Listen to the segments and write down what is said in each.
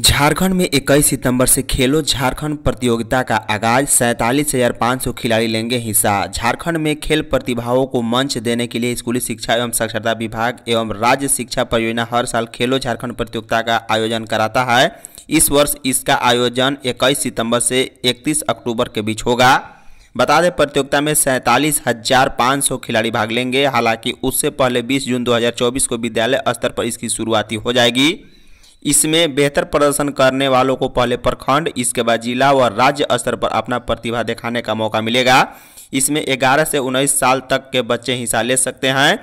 झारखंड में 21 सितंबर से खेलो झारखंड प्रतियोगिता का आगाज सैंतालीस हजार पाँच सौ खिलाड़ी लेंगे हिस्सा झारखंड में खेल प्रतिभाओं को मंच देने के लिए स्कूली शिक्षा एवं साक्षरता विभाग एवं राज्य शिक्षा परियोजना हर साल खेलो झारखंड प्रतियोगिता का आयोजन कराता है इस वर्ष इसका आयोजन 21 सितंबर से 31 अक्टूबर के बीच होगा बता दें प्रतियोगिता में सैंतालीस हजार पाँच सौ खिलाड़ी भाग लेंगे हालांकि उससे पहले बीस जून चौबीस को विद्यालय स्तर पर इसकी शुरुआती हो जाएगी इसमें बेहतर प्रदर्शन करने वालों को पहले प्रखंड इसके बाद जिला व राज्य स्तर पर अपना प्रतिभा दिखाने का मौका मिलेगा इसमें 11 से 19 साल तक के बच्चे हिस्सा ले सकते हैं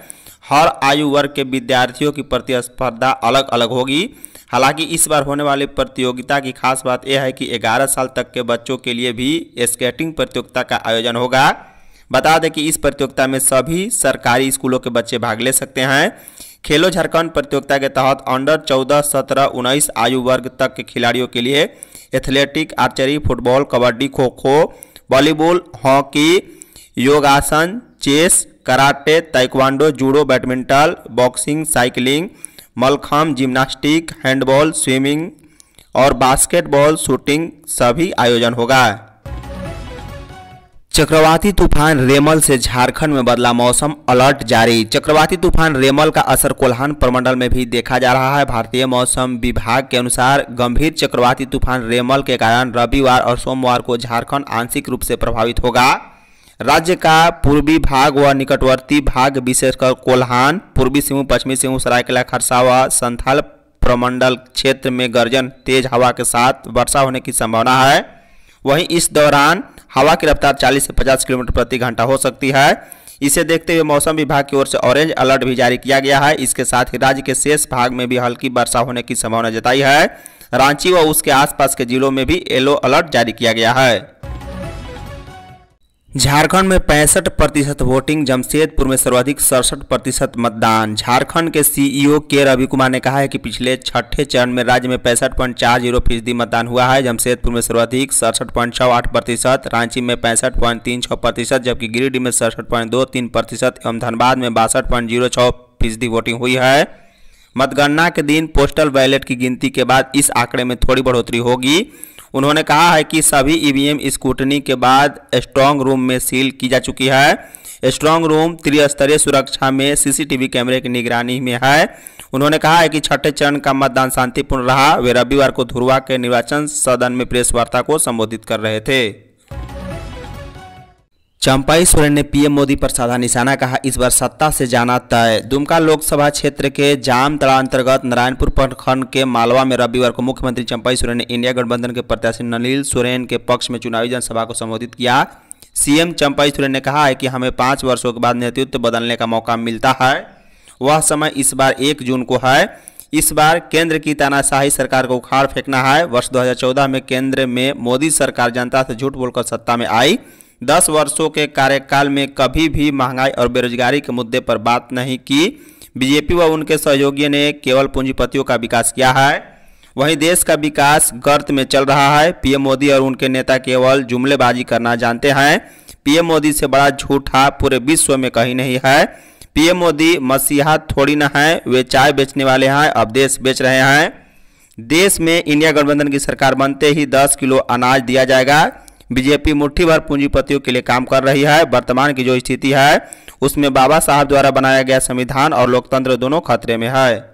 हर आयु वर्ग के विद्यार्थियों की प्रतिस्पर्धा अलग अलग होगी हालांकि इस बार होने वाली प्रतियोगिता की खास बात यह है कि 11 साल तक के बच्चों के लिए भी स्केटिंग प्रतियोगिता का आयोजन होगा बता दें कि इस प्रतियोगिता में सभी सरकारी स्कूलों के बच्चे भाग ले सकते हैं खेलो झारखंड प्रतियोगिता के तहत अंडर चौदह सत्रह उन्नीस आयु वर्ग तक के खिलाड़ियों के लिए athletic archery football kabaddi kho kho volleyball hockey yogasana chess karate taekwondo judo badminton boxing cycling mallakhamb gymnastic handball swimming और बास्केटबॉल शूटिंग सभी आयोजन होगा चक्रवाती तूफान रेमल से झारखंड में बदला मौसम अलर्ट जारी चक्रवाती तूफान रेमल का असर कोल्हान प्रमंडल में भी देखा जा रहा है भारतीय मौसम विभाग के अनुसार गंभीर चक्रवाती तूफान रेमल के कारण रविवार और सोमवार को झारखंड आंशिक रूप से प्रभावित होगा राज्य का पूर्वी भाग व निकटवर्ती भाग विशेषकर कोल्हान पूर्वी सिंह पश्चिमी सिंह सरायकेला खरसा व संथाल प्रमंडल क्षेत्र में गर्जन तेज हवा के साथ वर्षा होने की संभावना है वहीं इस दौरान हवा की रफ्तार 40 से 50 किलोमीटर प्रति घंटा हो सकती है इसे देखते हुए मौसम विभाग की ओर से ऑरेंज अलर्ट भी जारी किया गया है इसके साथ ही राज्य के शेष भाग में भी हल्की वर्षा होने की संभावना जताई है रांची व उसके आसपास के जिलों में भी येलो अलर्ट जारी किया गया है झारखंड में पैंसठ प्रतिशत वोटिंग जमशेदपुर में सर्वाधिक सड़सठ प्रतिशत मतदान झारखंड के सीईओ के रवि कुमार ने कहा है कि पिछले छठे चरण में राज्य में पैंसठ पॉइंट चार जीरो फीसदी मतदान हुआ है जमशेदपुर में सर्वाधिक सड़सठ पॉइंट छः आठ प्रतिशत रांची में पैंसठ पॉइंट तीन छः प्रतिशत जबकि गिरिडीह में सड़सठ पॉइंट दो तीन प्रतिशत एवं धनबाद में बासठ पॉइंट जीरो छः फीसदी वोटिंग हुई है मतगणना के दिन पोस्टल बैलेट की गिनती के बाद इस आंकड़े में थोड़ी बढ़ोतरी होगी उन्होंने कहा है कि सभी ईवीएम स्कूटनी के बाद स्ट्रांग रूम में सील की जा चुकी है स्ट्रांग रूम त्रिस्तरीय सुरक्षा में सीसीटीवी कैमरे की निगरानी में है उन्होंने कहा है कि छठे चरण का मतदान शांतिपूर्ण रहा वे रविवार को धुरवा के निर्वाचन सदन में प्रेस वार्ता को संबोधित कर रहे थे चंपाई सोरेन ने पीएम मोदी पर साधा निशाना कहा इस बार सत्ता से जाना तय दुमका लोकसभा क्षेत्र के जामतला अंतर्गत नारायणपुर प्रखंड के मालवा में रविवार को मुख्यमंत्री चंपाई सोरेन ने इंडिया गठबंधन के प्रत्याशी नलील सोरेन के पक्ष में चुनावी जनसभा को संबोधित किया सीएम चंपाई सोरेन ने कहा है कि हमें पाँच वर्षों के बाद नेतृत्व बदलने का मौका मिलता है वह समय इस बार एक जून को है इस बार केंद्र की तानाशाही सरकार को उखाड़ फेंकना है वर्ष 2014 में केंद्र में मोदी सरकार जनता से झूठ बोलकर सत्ता में आई दस वर्षों के कार्यकाल में कभी भी महंगाई और बेरोजगारी के मुद्दे पर बात नहीं की बीजेपी व उनके सहयोगियों ने केवल पूंजीपतियों का विकास किया है वहीं देश का विकास गर्त में चल रहा है पीएम मोदी और उनके नेता केवल जुमलेबाजी करना जानते हैं पीएम मोदी से बड़ा झूठा पूरे विश्व में कहीं नहीं है पीएम मोदी मसीहा थोड़ी ना है वे चाय बेचने वाले हैं अब देश बेच रहे हैं देश में इंडिया गठबंधन की सरकार बनते ही 10 किलो अनाज दिया जाएगा बीजेपी मुठ्ठी भर पूंजीपतियों के लिए काम कर रही है वर्तमान की जो स्थिति है उसमें बाबा साहब द्वारा बनाया गया संविधान और लोकतंत्र दोनों खतरे में है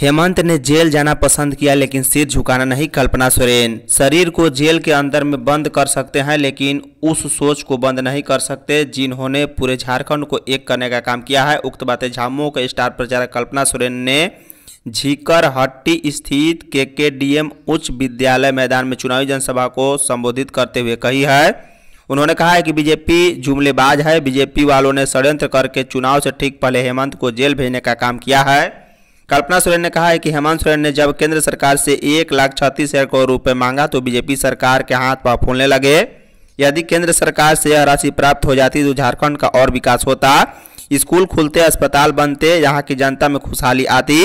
हेमंत ने जेल जाना पसंद किया लेकिन सिर झुकाना नहीं कल्पना सोरेन शरीर को जेल के अंदर में बंद कर सकते हैं लेकिन उस सोच को बंद नहीं कर सकते जिन्होंने पूरे झारखंड को एक करने का काम किया है उक्त बातें झामुमो के स्टार प्रचारक कल्पना सोरेन ने झीकरहट्टी स्थित के के डी एम उच्च विद्यालय मैदान में चुनावी जनसभा को संबोधित करते हुए कही है उन्होंने कहा है कि बीजेपी जुमलेबाज है बीजेपी वालों ने षड्यंत्र करके चुनाव से ठीक पहले हेमंत को जेल भेजने का काम किया है कल्पना सोरेन ने कहा है कि हेमंत सोरेन ने जब केंद्र सरकार से एक लाख छत्तीस हजार करोड़ रुपये मांगा तो बीजेपी सरकार के हाथ पाँव फूलने लगे यदि केंद्र सरकार से यह राशि प्राप्त हो जाती तो झारखंड का और विकास होता स्कूल खुलते अस्पताल बनते यहाँ की जनता में खुशहाली आती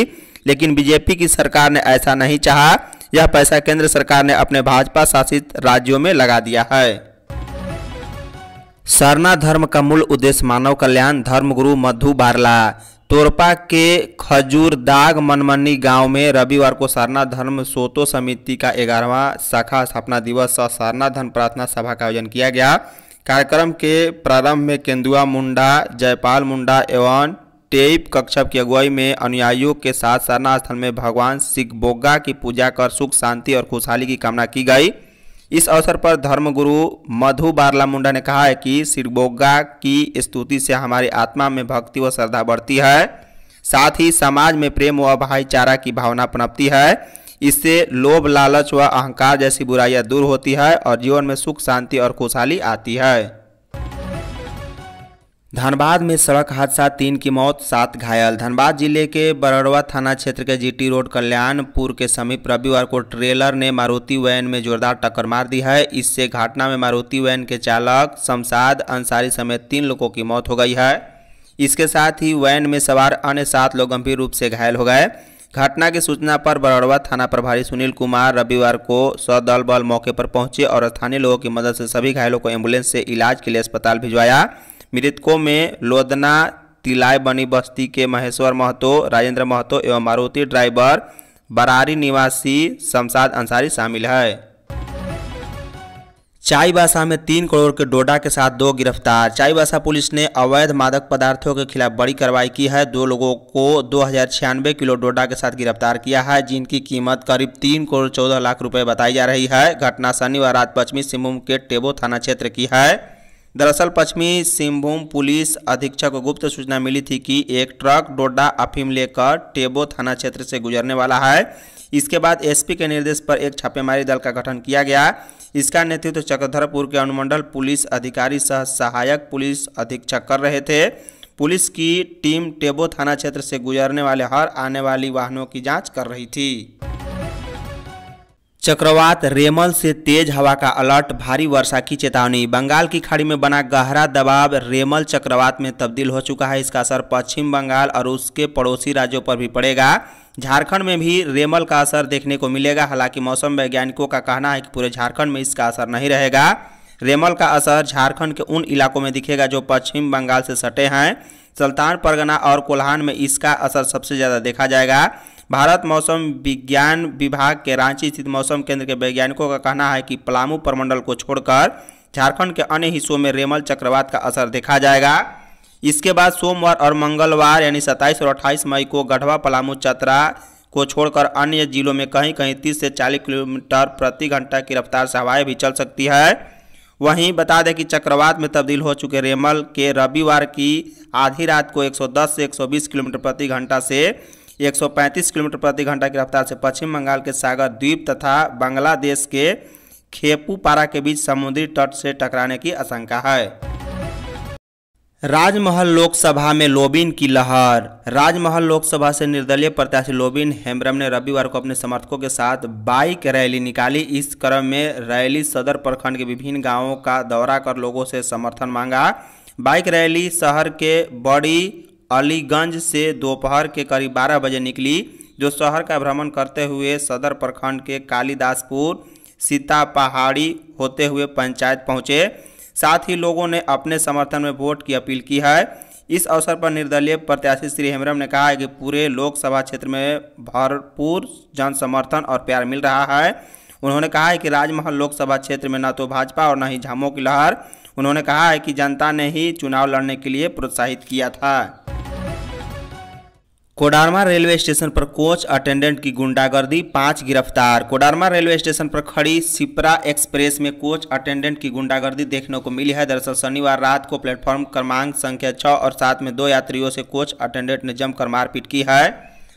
लेकिन बीजेपी की सरकार ने ऐसा नहीं चाहा यह पैसा केंद्र सरकार ने अपने भाजपा शासित राज्यों में लगा दिया है सरना धर्म का मूल उद्देश्य मानव कल्याण धर्मगुरु मधु बारला तोरपा के खजूरदाग मनमनी गांव में रविवार को सरना धर्म सोतो समिति का ग्यारहवा शाखा स्थापना दिवस और सरना धर्म प्रार्थना सभा का आयोजन किया गया कार्यक्रम के प्रारंभ में केंदुआ मुंडा जयपाल मुंडा एवं टेप कक्षप की अगुवाई में अनुयायियों के साथ सरना स्थल में भगवान सिकबोगा की पूजा कर सुख शांति और खुशहाली की कामना की गई इस अवसर पर धर्मगुरु मधु बारला मुंडा ने कहा है कि सिरबोगा की स्तुति से हमारी आत्मा में भक्ति व श्रद्धा बढ़ती है साथ ही समाज में प्रेम व भाईचारा की भावना पनपती है इससे लोभ लालच व अहंकार जैसी बुराइयाँ दूर होती है और जीवन में सुख शांति और खुशहाली आती है धनबाद में सड़क हादसा तीन की मौत सात घायल धनबाद जिले के बरड़वा थाना क्षेत्र के जीटी रोड कल्याणपुर के समीप रविवार को ट्रेलर ने मारुति वैन में जोरदार टक्कर मार दी है इससे घटना में मारुति वैन के चालक शमसाद अंसारी समेत तीन लोगों की मौत हो गई है इसके साथ ही वैन में सवार अन्य सात लोग गंभीर रूप से घायल हो गए घटना की सूचना पर बरड़वा थाना प्रभारी सुनील कुमार रविवार को सदल बल मौके पर पहुंचे और स्थानीय लोगों की मदद से सभी घायलों को एम्बुलेंस से इलाज के लिए अस्पताल भिजवाया मृतकों में लोदना तिलाय बनी बस्ती के महेश्वर महतो राजेंद्र महतो एवं मारुति ड्राइवर बरारी निवासी शमसाद अंसारी शामिल है चाईबासा में तीन करोड़ के डोडा के साथ दो गिरफ्तार चाईबासा पुलिस ने अवैध मादक पदार्थों के खिलाफ बड़ी कार्रवाई की है दो लोगों को दो हजार किलो डोडा के साथ गिरफ्तार किया है जिनकी कीमत करीब तीन करोड़ चौदह लाख रुपए बताई जा रही है घटना शनिवार रात पश्चिमी सिंहभूम के टेबो थाना क्षेत्र की है दरअसल पश्चिमी सिंहभूम पुलिस अधीक्षक को गुप्त सूचना मिली थी कि एक ट्रक डोडा अफीम लेकर टेबो थाना क्षेत्र से गुजरने वाला है इसके बाद एसपी के निर्देश पर एक छापेमारी दल का गठन किया गया इसका नेतृत्व चक्रधरपुर के अनुमंडल पुलिस अधिकारी सह सहायक पुलिस अधीक्षक कर रहे थे पुलिस की टीम टेबो थाना क्षेत्र से गुजरने वाले हर आने वाली वाहनों की जांच कर रही थी चक्रवात रेमल से तेज हवा का अलर्ट भारी वर्षा की चेतावनी बंगाल की खाड़ी में बना गहरा दबाव रेमल चक्रवात में तब्दील हो चुका है इसका असर पश्चिम बंगाल और उसके पड़ोसी राज्यों पर भी पड़ेगा झारखंड में भी रेमल का असर देखने को मिलेगा हालांकि मौसम वैज्ञानिकों का कहना है कि पूरे झारखंड में इसका असर नहीं रहेगा रेमल का असर झारखंड के उन इलाकों में दिखेगा जो पश्चिम बंगाल से सटे हैं सुल्तान परगना और कोल्हान में इसका असर सबसे ज़्यादा देखा जाएगा भारत मौसम विज्ञान विभाग के रांची स्थित मौसम केंद्र के वैज्ञानिकों का कहना है कि पलामू प्रमंडल को छोड़कर झारखंड के अन्य हिस्सों में रेमल चक्रवात का असर देखा जाएगा इसके बाद सोमवार और मंगलवार यानी 27 और 28 मई को गढ़वा पलामू चतरा को छोड़कर अन्य जिलों में कहीं कहीं 30 से 40 किलोमीटर प्रति घंटा की रफ्तार से हवाएं भी चल सकती है वहीं बता दें कि चक्रवात में तब्दील हो चुके रेमल के रविवार की आधी रात को 110 से 120 किलोमीटर प्रति घंटा से 135 किलोमीटर प्रति घंटा की रफ्तार से पश्चिम बंगाल के सागर द्वीप तथा बांग्लादेश के खेपूपारा के बीच समुद्री तट से टकराने की आशंका है राजमहल लोकसभा में लोबिन की लहर राजमहल लोकसभा से निर्दलीय प्रत्याशी लोबिन हेम्ब्रम ने रविवार को अपने समर्थकों के साथ बाइक रैली निकाली इस क्रम में रैली सदर प्रखंड के विभिन्न गांवों का दौरा कर लोगों से समर्थन मांगा बाइक रैली शहर के बड़ी अलीगंज से दोपहर के करीब बारह बजे निकली जो शहर का भ्रमण करते हुए सदर प्रखंड के कालीदासपुर सीता पहाड़ी होते हुए पंचायत पहुंचे साथ ही लोगों ने अपने समर्थन में वोट की अपील की है इस अवसर पर निर्दलीय प्रत्याशी श्री हेमरम ने कहा है कि पूरे लोकसभा क्षेत्र में भरपूर जन समर्थन और प्यार मिल रहा है उन्होंने कहा है कि राजमहल लोकसभा क्षेत्र में न तो भाजपा और न ही झामों की लहर उन्होंने कहा है कि जनता ने ही चुनाव लड़ने के लिए प्रोत्साहित किया था कोडारमा रेलवे स्टेशन पर कोच अटेंडेंट की गुंडागर्दी पांच गिरफ्तार कोडारमा रेलवे स्टेशन पर खड़ी सिपरा एक्सप्रेस में कोच अटेंडेंट की गुंडागर्दी देखने को मिली है दरअसल शनिवार रात को प्लेटफॉर्म क्रमांक संख्या छः और सात में दो यात्रियों से कोच अटेंडेंट ने जमकर मारपीट की है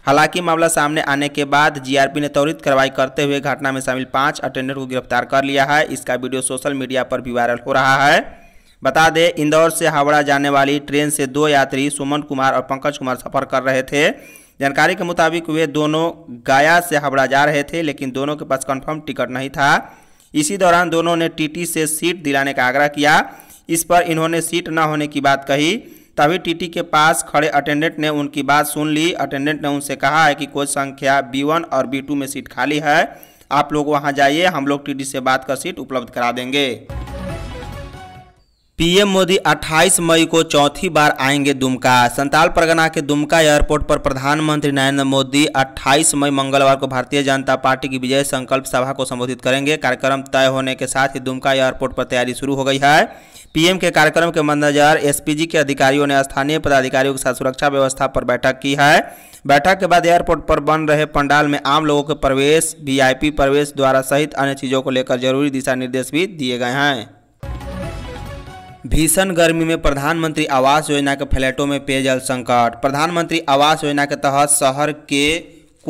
हालांकि मामला सामने आने के बाद जीआरपी ने त्वरित कार्रवाई करते हुए घटना में शामिल पांच अटेंडेंट को गिरफ्तार कर लिया है इसका वीडियो सोशल मीडिया पर भी वायरल हो रहा है बता दें इंदौर से हावड़ा जाने वाली ट्रेन से दो यात्री सुमन कुमार और पंकज कुमार सफर कर रहे थे जानकारी के मुताबिक वे दोनों गया से हावड़ा जा रहे थे लेकिन दोनों के पास कन्फर्म टिकट नहीं था इसी दौरान दोनों ने टी से सीट दिलाने का आग्रह किया इस पर इन्होंने सीट न होने की बात कही तभी टीटी के पास खड़े अटेंडेंट ने उनकी बात सुन ली अटेंडेंट ने उनसे कहा है कि कोच संख्या बी वन और बी टू में सीट खाली है आप लोग वहां जाइए हम लोग टीटी से बात कर सीट उपलब्ध करा देंगे पीएम मोदी 28 मई को चौथी बार आएंगे दुमका संताल परगना के दुमका एयरपोर्ट पर प्रधानमंत्री नरेंद्र मोदी 28 मई मंगलवार को भारतीय जनता पार्टी की विजय संकल्प सभा को संबोधित करेंगे कार्यक्रम तय होने के साथ ही दुमका एयरपोर्ट पर तैयारी शुरू हो गई है पीएम के कार्यक्रम के मद्देनजर एसपीजी के अधिकारियों ने स्थानीय पदाधिकारियों के साथ सुरक्षा व्यवस्था पर बैठक की है बैठक के बाद एयरपोर्ट पर बन रहे पंडाल में आम लोगों के प्रवेश वीआईपी प्रवेश द्वारा सहित अन्य चीज़ों को लेकर जरूरी दिशा निर्देश भी दिए गए हैं भीषण गर्मी में प्रधानमंत्री आवास योजना के फ्लैटों में पेयजल संकट प्रधानमंत्री आवास योजना के तहत शहर के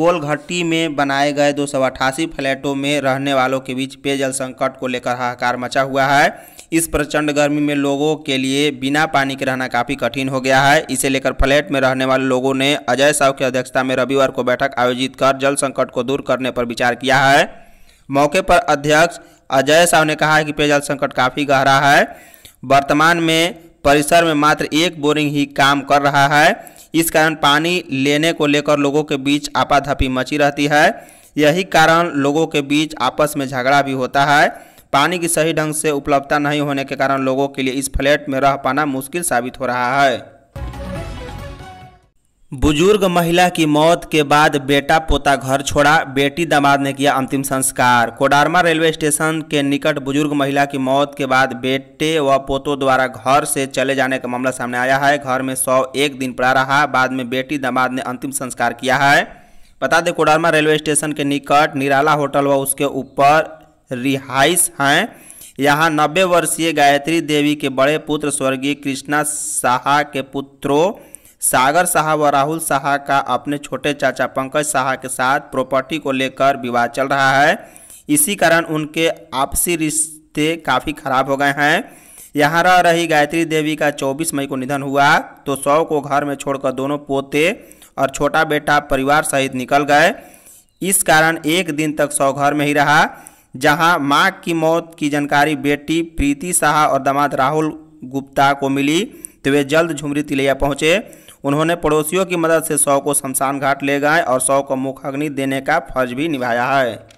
कोलघट्टी में बनाए गए दो फ्लैटों में रहने वालों के बीच पेयजल संकट को लेकर हाहाकार मचा हुआ है इस प्रचंड गर्मी में लोगों के लिए बिना पानी के रहना काफ़ी कठिन हो गया है इसे लेकर फ्लैट में रहने वाले लोगों ने अजय साहु की अध्यक्षता में रविवार को बैठक आयोजित कर जल संकट को दूर करने पर विचार किया है मौके पर अध्यक्ष अजय साहु ने कहा है कि पेयजल संकट काफ़ी गहरा है वर्तमान में परिसर में मात्र एक बोरिंग ही काम कर रहा है इस कारण पानी लेने को लेकर लोगों के बीच आपाधापी मची रहती है यही कारण लोगों के बीच आपस में झगड़ा भी होता है पानी की सही ढंग से उपलब्धता नहीं होने के कारण लोगों के लिए इस फ्लैट में रह पाना मुश्किल साबित हो रहा है बुजुर्ग महिला की मौत के बाद बेटा पोता घर छोड़ा बेटी दामाद ने किया अंतिम संस्कार कोडारमा रेलवे स्टेशन के निकट बुजुर्ग महिला की मौत के बाद बेटे व पोतों द्वारा घर से चले जाने का मामला सामने आया है घर में सौ एक दिन पड़ा रहा बाद में बेटी दामाद ने अंतिम संस्कार किया है बता दें कोडारमा रेलवे स्टेशन के निकट निराला होटल व उसके ऊपर रिहाइश हैं यहाँ नब्बे वर्षीय गायत्री देवी के बड़े पुत्र स्वर्गीय कृष्णा साहा के पुत्रों सागर शाह व राहुल शाह का अपने छोटे चाचा पंकज शाह के साथ प्रॉपर्टी को लेकर विवाह चल रहा है इसी कारण उनके आपसी रिश्ते काफ़ी खराब हो गए हैं यहाँ रह रही गायत्री देवी का 24 मई को निधन हुआ तो सौ को घर में छोड़कर दोनों पोते और छोटा बेटा परिवार सहित निकल गए इस कारण एक दिन तक सौ घर में ही रहा जहां मां की मौत की जानकारी बेटी प्रीति शाह और दामाद राहुल गुप्ता को मिली तो वे जल्द झुमरी तिलैया पहुंचे उन्होंने पड़ोसियों की मदद से शव को शमशान घाट ले गए और शव को मुखाग्नि देने का फर्ज भी निभाया है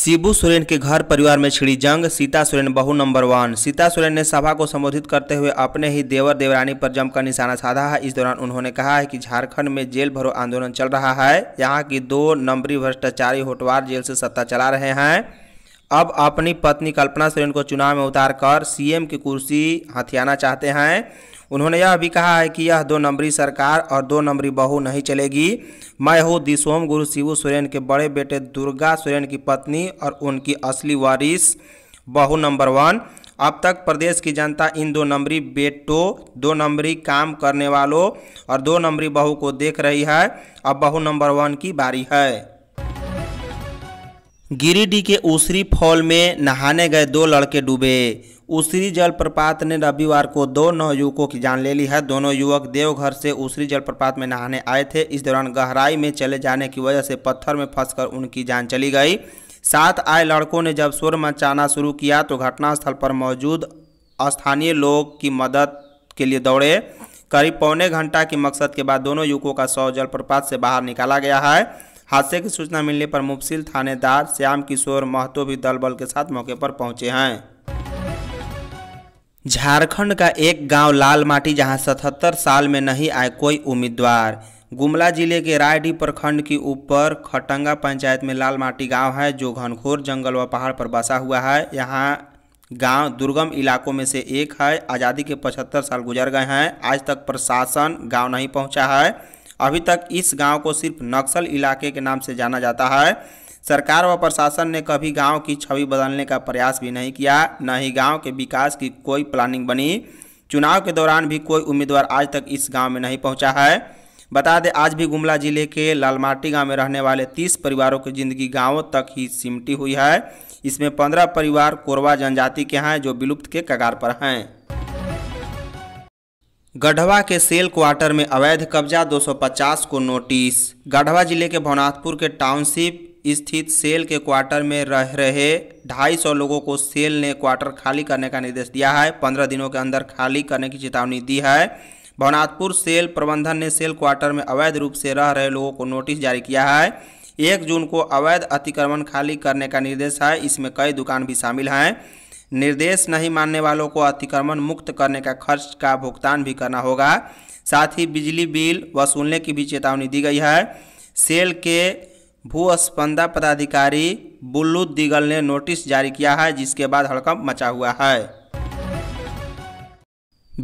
शिबू सोरेन के घर परिवार में छिड़ी जंग सीता सोरेन बहु नंबर वन सीता सोरेन ने सभा को संबोधित करते हुए अपने ही देवर देवरानी पर जमकर निशाना साधा है इस दौरान उन्होंने कहा है कि झारखंड में जेल भरो आंदोलन चल रहा है यहाँ की दो नंबरी भ्रष्टाचारी होटवार जेल से सत्ता चला रहे हैं अब अपनी पत्नी कल्पना सोरेन को चुनाव में उतार कर सीएम की कुर्सी हथियाना चाहते हैं उन्होंने यह भी कहा है कि यह दो नंबरी सरकार और दो नंबरी बहू नहीं चलेगी मैं हूँ दिसोम गुरु शिवू सुरेन के बड़े बेटे दुर्गा सुरेन की पत्नी और उनकी असली वारिस बहू नंबर वन अब तक प्रदेश की जनता इन दो नंबरी बेटों दो नंबरी काम करने वालों और दो नंबरी बहू को देख रही है अब बहू नंबर वन की बारी है गिरिडीह के उसरी फॉल में नहाने गए दो लड़के डूबे उसरी जलप्रपात ने रविवार को दो नौ युवकों की जान ले ली है दोनों युवक देवघर से उसरी जलप्रपात में नहाने आए थे इस दौरान गहराई में चले जाने की वजह से पत्थर में फंसकर उनकी जान चली गई साथ आए लड़कों ने जब शोर मचाना शुरू किया तो घटनास्थल पर मौजूद स्थानीय लोग की मदद के लिए दौड़े करीब पौने घंटा के मकसद के बाद दोनों युवकों का शव जलप्रपात से बाहर निकाला गया है हादसे की सूचना मिलने पर मुफसिल थानेदार श्याम किशोर महतो भी दल बल के साथ मौके पर पहुंचे हैं झारखंड का एक गांव लाल माटी जहां 77 साल में नहीं आए कोई उम्मीदवार गुमला जिले के रायडीह प्रखंड की ऊपर खटंगा पंचायत में लाल माटी गाँव है जो घनखोर जंगल व पहाड़ पर बसा हुआ है यहाँ गांव दुर्गम इलाकों में से एक है आज़ादी के 75 साल गुजर गए हैं आज तक प्रशासन गांव नहीं पहुंचा है अभी तक इस गांव को सिर्फ नक्सल इलाके के नाम से जाना जाता है सरकार व प्रशासन ने कभी गांव की छवि बदलने का प्रयास भी नहीं किया न ही गाँव के विकास की कोई प्लानिंग बनी चुनाव के दौरान भी कोई उम्मीदवार आज तक इस गाँव में नहीं पहुँचा है बता दें आज भी गुमला जिले के लालमाटी गांव में रहने वाले तीस परिवारों की जिंदगी गांवों तक ही सिमटी हुई है इसमें पंद्रह परिवार कोरवा जनजाति के हैं जो विलुप्त के कगार पर हैं गढ़वा के सेल क्वार्टर में अवैध कब्जा 250 को नोटिस गढ़वा जिले के भवनाथपुर के टाउनशिप स्थित सेल के क्वार्टर में रह रहे 250 लोगों को सेल ने क्वार्टर खाली करने का निर्देश दिया है 15 दिनों के अंदर खाली करने की चेतावनी दी है भवनाथपुर सेल प्रबंधन ने सेल क्वार्टर में अवैध रूप से रह रहे लोगों को नोटिस जारी किया है एक जून को अवैध अतिक्रमण खाली करने का निर्देश है इसमें कई दुकान भी शामिल हैं निर्देश नहीं मानने वालों को अतिक्रमण मुक्त करने का खर्च का भुगतान भी करना होगा साथ ही बिजली बिल वसूलने की भी चेतावनी दी गई है सेल के भूस्पंदा पदाधिकारी बुल्लू दिगल ने नोटिस जारी किया है जिसके बाद हड़कंप मचा हुआ है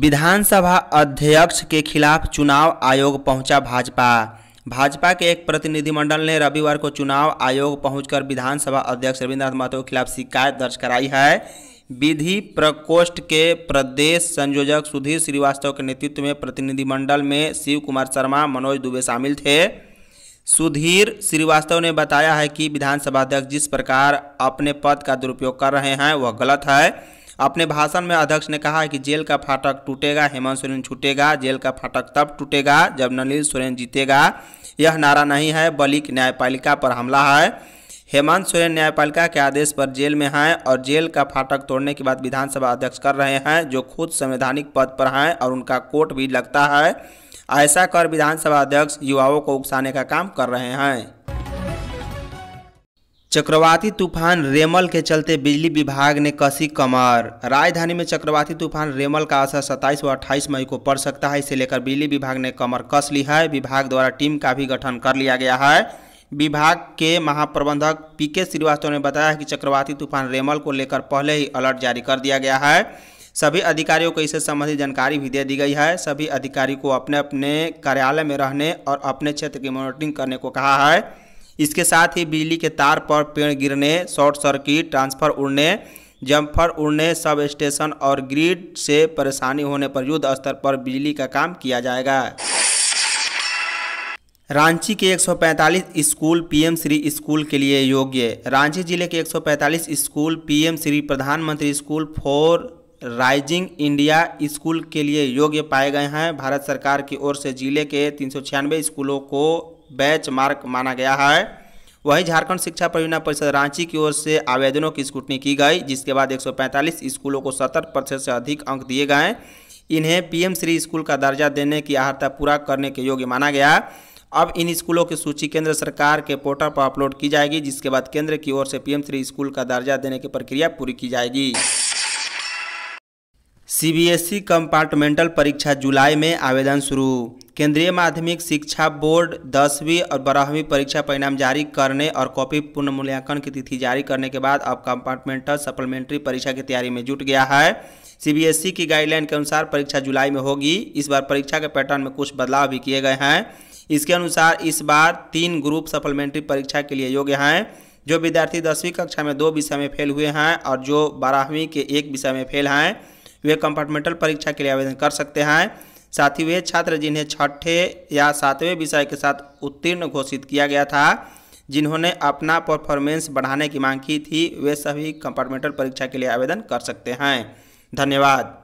विधानसभा अध्यक्ष के खिलाफ चुनाव आयोग पहुंचा भाजपा भाजपा के एक प्रतिनिधिमंडल ने रविवार को चुनाव आयोग पहुंचकर विधानसभा अध्यक्ष रविन्द्रनाथ महतो के खिलाफ शिकायत दर्ज कराई है विधि प्रकोष्ठ के प्रदेश संयोजक सुधीर श्रीवास्तव के नेतृत्व में प्रतिनिधिमंडल में शिव कुमार शर्मा मनोज दुबे शामिल थे सुधीर श्रीवास्तव ने बताया है कि विधानसभा अध्यक्ष जिस प्रकार अपने पद का दुरुपयोग कर रहे हैं वह गलत है अपने भाषण में अध्यक्ष ने कहा कि जेल का फाटक टूटेगा हेमंत सोरेन छूटेगा जेल का फाटक तब टूटेगा जब नलिन सोरेन जीतेगा यह नारा नहीं है बल्कि न्यायपालिका पर हमला है हेमंत सोरेन न्यायपालिका के आदेश पर जेल में हैं और जेल का फाटक तोड़ने के बाद विधानसभा अध्यक्ष कर रहे हैं जो खुद संवैधानिक पद पर हैं और उनका कोट भी लगता है ऐसा कर विधानसभा अध्यक्ष युवाओं को उकसाने का काम कर रहे हैं चक्रवाती तूफान रेमल के चलते बिजली विभाग ने कसी कमर राजधानी में चक्रवाती तूफान रेमल का असर 27 व 28 मई को पड़ सकता है इसे लेकर बिजली विभाग ने कमर कस ली है विभाग द्वारा टीम का भी गठन कर लिया गया है विभाग के महाप्रबंधक पी के श्रीवास्तव ने बताया कि चक्रवाती तूफान रेमल को लेकर पहले ही अलर्ट जारी कर दिया गया है सभी अधिकारियों को इससे संबंधित जानकारी भी दे दी गई है सभी अधिकारी को अपने अपने कार्यालय में रहने और अपने क्षेत्र की मॉनिटरिंग करने को कहा है इसके साथ ही बिजली के तार पर पेड़ गिरने शॉर्ट सर्किट ट्रांसफर उड़ने जम्फर उड़ने सब स्टेशन और ग्रिड से परेशानी होने पर युद्ध स्तर पर बिजली का काम किया जाएगा रांची के 145 स्कूल पीएम श्री स्कूल के लिए योग्य रांची जिले के 145 स्कूल पीएम श्री प्रधानमंत्री school for rising India school के लिए योग्य पाए गए हैं भारत सरकार की ओर से जिले के तीन स्कूलों को बैच मार्क माना गया है वहीं झारखंड शिक्षा परियोजना परिषद रांची की ओर से आवेदनों की स्कूटनी की गई जिसके बाद 145 स्कूलों को सत्तर प्रतिशत से अधिक अंक दिए गए इन्हें पीएम श्री स्कूल का दर्जा देने की आहता पूरा करने के योग्य माना गया अब इन स्कूलों की सूची केंद्र सरकार के पोर्टल पर अपलोड की जाएगी जिसके बाद केंद्र की ओर से पीएम श्री स्कूल का दर्जा देने की प्रक्रिया पूरी की जाएगी सी ई कंपार्टमेंटल परीक्षा जुलाई में आवेदन शुरू केंद्रीय माध्यमिक शिक्षा बोर्ड दसवीं और बारहवीं परीक्षा परिणाम जारी करने और कॉपी पुनर्मूल्यांकन की तिथि जारी करने के बाद अब कंपार्टमेंटल सप्लीमेंट्री परीक्षा की तैयारी में जुट गया है सीबीएसई की गाइडलाइन के अनुसार परीक्षा जुलाई में होगी इस बार परीक्षा के पैटर्न में कुछ बदलाव भी किए गए हैं इसके अनुसार इस बार तीन ग्रुप सप्लीमेंट्री परीक्षा के लिए योग्य हैं जो विद्यार्थी दसवीं कक्षा में दो विषय में फेल हुए हैं और जो बारहवीं के एक विषय में फेल हैं वे कंपार्टमेंटल परीक्षा के लिए आवेदन कर सकते हैं साथ ही वे छात्र जिन्हें छठे या सातवें विषय के साथ उत्तीर्ण घोषित किया गया था जिन्होंने अपना परफॉर्मेंस बढ़ाने की मांग की थी वे सभी कंपार्टमेंटल परीक्षा के लिए आवेदन कर सकते हैं धन्यवाद